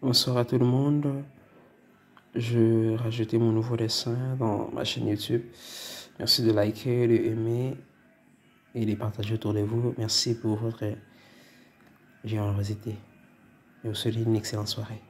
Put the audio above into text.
Bonsoir à tout le monde. Je rajoutais mon nouveau dessin dans ma chaîne YouTube. Merci de liker, de aimer et de partager autour de vous. Merci pour votre générosité. Et vous souhaite une excellente soirée.